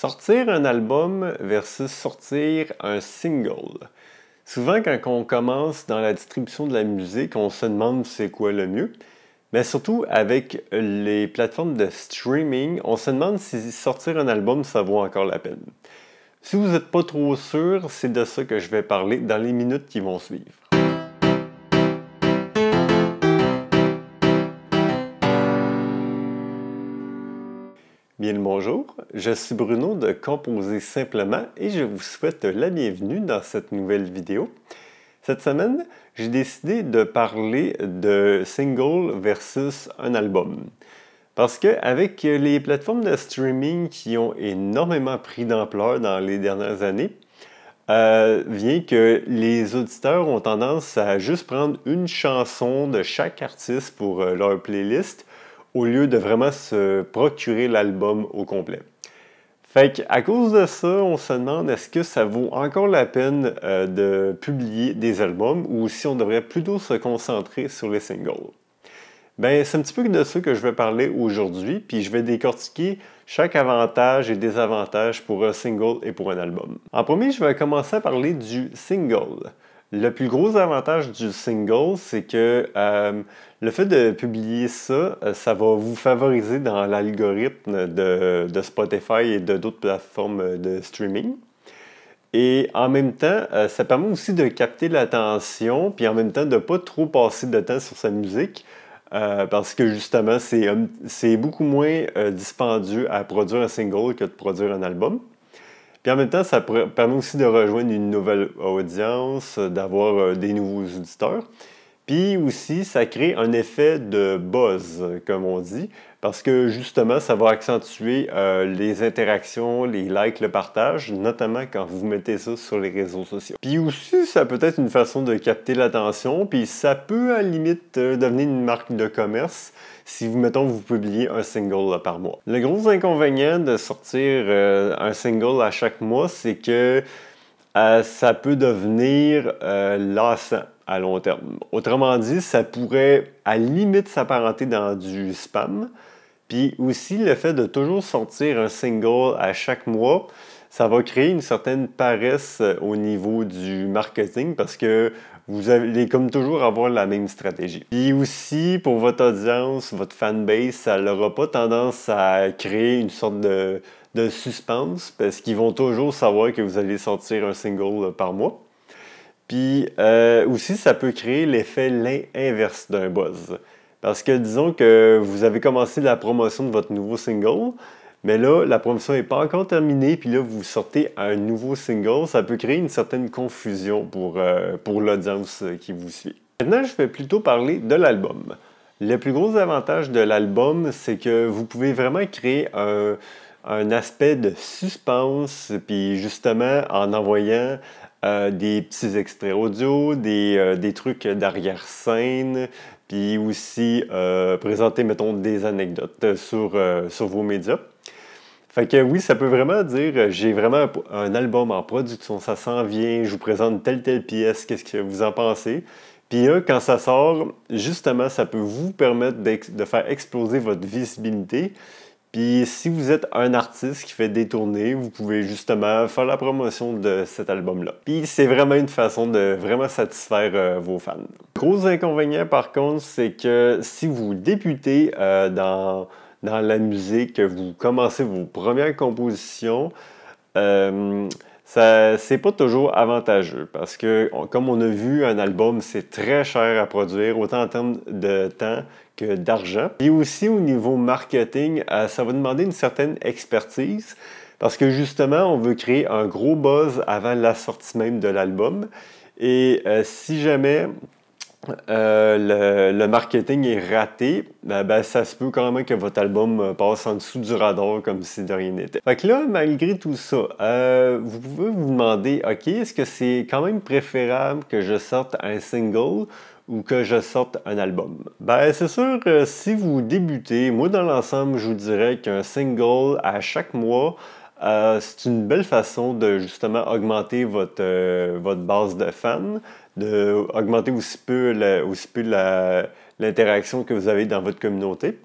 Sortir un album versus sortir un single. Souvent, quand on commence dans la distribution de la musique, on se demande c'est quoi le mieux. Mais surtout avec les plateformes de streaming, on se demande si sortir un album, ça vaut encore la peine. Si vous n'êtes pas trop sûr, c'est de ça que je vais parler dans les minutes qui vont suivre. Bien le bonjour, je suis Bruno de Composer simplement et je vous souhaite la bienvenue dans cette nouvelle vidéo. Cette semaine, j'ai décidé de parler de single versus un album. Parce que avec les plateformes de streaming qui ont énormément pris d'ampleur dans les dernières années, euh, vient que les auditeurs ont tendance à juste prendre une chanson de chaque artiste pour euh, leur playlist au lieu de vraiment se procurer l'album au complet. Fait à cause de ça, on se demande est-ce que ça vaut encore la peine euh, de publier des albums ou si on devrait plutôt se concentrer sur les singles. Ben, c'est un petit peu de ça que je vais parler aujourd'hui, puis je vais décortiquer chaque avantage et désavantage pour un single et pour un album. En premier, je vais commencer à parler du single. Le plus gros avantage du single, c'est que euh, le fait de publier ça, euh, ça va vous favoriser dans l'algorithme de, Spotify et de d'autres plateformes de streaming. Et en même temps, euh, ça permet aussi de capter l'attention, puis en même temps de ne pas trop passer de temps sur sa musique. parce que justement, c'est beaucoup moins dispendieux à produire un single que de produire un album. Puis en même temps, ça permet aussi de rejoindre une nouvelle audience, d'avoir euh, des nouveaux auditeurs. Puis aussi, ça crée un effet de buzz, comme on dit, parce que justement, ça va accentuer euh, les interactions, les likes, le partage, notamment quand vous mettez ça sur les réseaux sociaux. Puis aussi, ça peut être une façon de capter l'attention, puis ça peut à la limite euh, devenir une marque de commerce si vous, mettons, vous publiez un single par mois. Le gros inconvénient de sortir euh, un single à chaque mois, c'est que ça peut devenir lassant à long terme. Autrement dit, ça pourrait à limite s'apparenter dans du spam. Puis aussi, le fait de toujours sortir un single à chaque mois, ça va créer une certaine paresse euh, au niveau du marketing parce que vous allez comme toujours avoir la même stratégie. Puis aussi, pour votre audience, votre fanbase, ça n'aura pas tendance à créer une sorte de suspense parce qu'ils vont toujours savoir que vous allez sortir un single euh, par mois. Puis euh, aussi, ça peut créer l'effet inverse d'un buzz. Parce que disons que vous avez commencé la promotion de votre nouveau single, mais là, la promotion n'est pas encore terminée, puis là, vous sortez un nouveau single, ça peut créer une certaine confusion euh, pour, l'audience qui vous suit. Maintenant, je vais plutôt parler de l'album. Le plus gros avantage de l'album, c'est que vous pouvez vraiment créer un aspect de suspense, puis justement en envoyant euh, des petits extraits audio, des, euh, trucs d'arrière-scène, puis aussi euh, présenter, mettons, des anecdotes sur, vos médias. Fait que oui, ça peut vraiment dire j'ai vraiment un album en production, ça s'en vient, je vous présente telle telle pièce, qu'est-ce que vous en pensez. Puis là, quand ça sort, justement, ça peut vous permettre de faire exploser votre visibilité, puis si vous êtes un artiste qui fait des tournées, vous pouvez justement faire la promotion de cet album-là. Puis c'est vraiment une façon de vraiment satisfaire euh, vos fans. Gros inconvénient par contre, c'est que si vous débutez euh, dans, dans la musique, vous commencez vos premières compositions, euh, ça c'est pas toujours avantageux parce que comme on a vu un album c'est très cher à produire autant en termes de temps que d'argent et aussi au niveau marketing euh, ça va demander une certaine expertise parce que justement on veut créer un gros buzz avant la sortie même de l'album et euh, si jamais euh, le, marketing est raté, ben, ben, ça se peut quand même que votre album euh, passe en dessous du radar comme si de rien n'était. Fait que là, malgré tout ça, euh, vous pouvez vous demander, ok, est-ce que c'est quand même préférable que je sorte un single ou que je sorte un album. Ben c'est sûr, si vous débutez, moi dans l'ensemble, je vous dirais qu'un single à chaque mois, c'est une belle façon de justement augmenter votre, votre base de fans d'augmenter aussi peu, aussi peu l'interaction que vous avez dans votre communauté.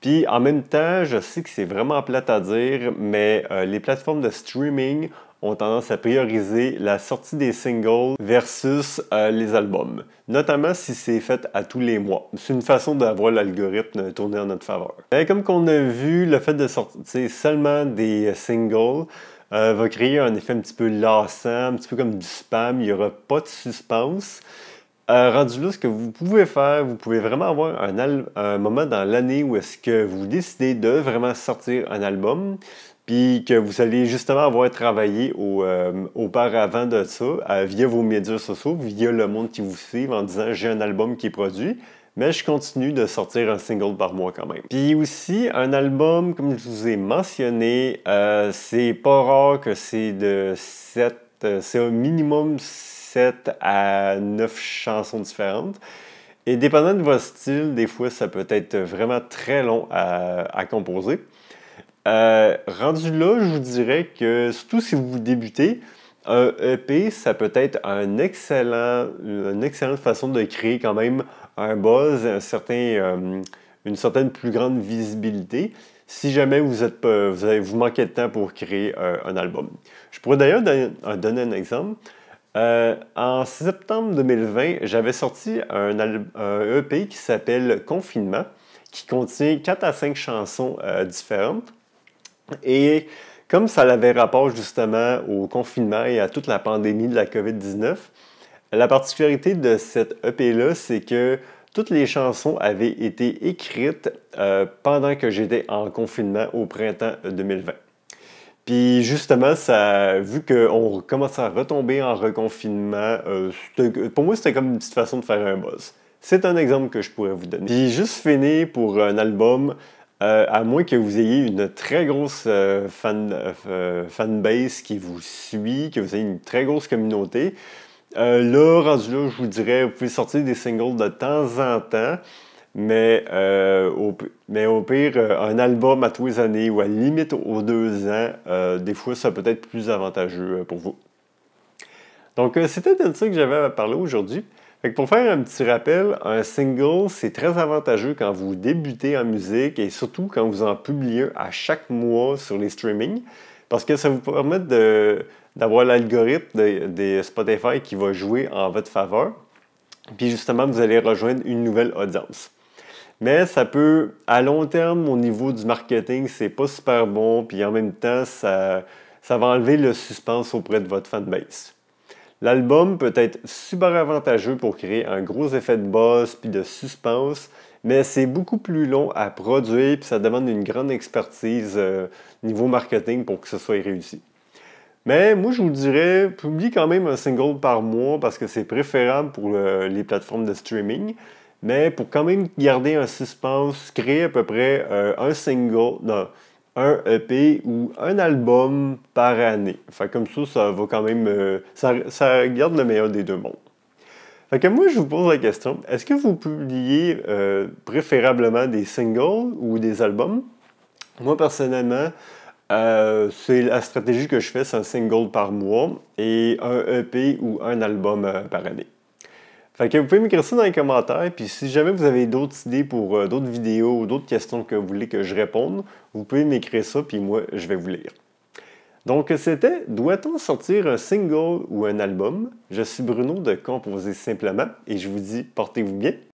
Puis en même temps, je sais que c'est vraiment plate à dire, mais euh, les plateformes de streaming ont tendance à prioriser la sortie des singles versus euh, les albums, notamment si c'est fait à tous les mois. C'est une façon d'avoir l'algorithme tourné en notre faveur. comme qu'on a vu, le fait de sortir seulement des euh, singles, euh, va créer un effet un petit peu lassant, un petit peu comme du spam. Il n'y aura pas de suspense. Euh, rendu là, ce que vous pouvez faire, vous pouvez vraiment avoir un, moment dans l'année où est-ce que vous décidez de vraiment sortir un album, puis que vous allez justement avoir travaillé euh, auparavant de ça via vos médias sociaux, via le monde qui vous suit en disant j'ai un album qui est produit mais je continue de sortir un single par mois quand même. Puis aussi, un album, comme je vous ai mentionné, euh, c'est pas rare que c'est de 7, euh, c'est au minimum 7 à 9 chansons différentes. Et dépendant de votre style, des fois, ça peut être vraiment très long à, composer. Euh, rendu là, je vous dirais que surtout si vous débutez, un EP, ça peut être une excellente façon de créer quand même un buzz, euh, une certaine plus grande visibilité si jamais vous, êtes, vous, vous manquez de temps pour créer euh, un album. Je pourrais d'ailleurs donner, un exemple. Euh, en septembre 2020, j'avais sorti un, EP qui s'appelle Confinement, qui contient 4 à 5 chansons différentes. Et comme ça l'avait rapport justement au confinement et à toute la pandémie de la COVID-19, la particularité de cette EP-là, c'est que toutes les chansons avaient été écrites euh, pendant que j'étais en confinement au printemps 2020. Puis justement, ça, vu qu'on commençait à retomber en reconfinement, euh, pour moi, c'était comme une petite façon de faire un buzz. C'est un exemple que je pourrais vous donner. Puis juste fini pour un album, euh, à moins que vous ayez une très grosse euh, euh, fanbase qui vous suit, que vous ayez une très grosse communauté. là, rendu là, je vous dirais, vous pouvez sortir des singles de temps en temps, mais, au, pire, un album à tous les années ou à limite aux deux ans, des fois, ça peut être plus avantageux pour vous. Donc, c'était de ça que j'avais à parler aujourd'hui pour faire un petit rappel, un single, c'est très avantageux quand vous débutez en musique et surtout quand vous en publiez un à chaque mois sur les streamings, parce que ça vous permet d'avoir l'algorithme de, Spotify qui va jouer en votre faveur. Puis justement, vous allez rejoindre une nouvelle audience. Mais ça peut, à long terme, au niveau du marketing, c'est pas super bon, puis en même temps, ça va enlever le suspense auprès de votre fanbase. L'album peut être super avantageux pour créer un gros effet de boss puis de suspense, mais c'est beaucoup plus long à produire puis ça demande une grande expertise euh, niveau marketing pour que ce soit réussi. Mais moi, je vous dirais, publie quand même un single par mois parce que c'est préférable pour euh, les plateformes de streaming. Mais pour quand même garder un suspense, crée à peu près euh, un single, un EP ou un album par année. Fait comme ça, ça va quand même. Euh, ça, ça, garde le meilleur des deux mondes. Fait que moi, je vous pose la question est-ce que vous publiez euh, préférablement des singles ou des albums Moi, personnellement, euh, c'est la stratégie que je fais c'est un single par mois et un EP ou un album par année. Fait que vous pouvez m'écrire ça dans les commentaires. Puis si jamais vous avez d'autres idées pour euh, d'autres vidéos ou d'autres questions que vous voulez que je réponde, vous pouvez m'écrire ça, puis moi, je vais vous lire. Donc c'était Doit-on sortir un single ou un album Je suis Bruno de Composer Simplement et je vous dis portez-vous bien.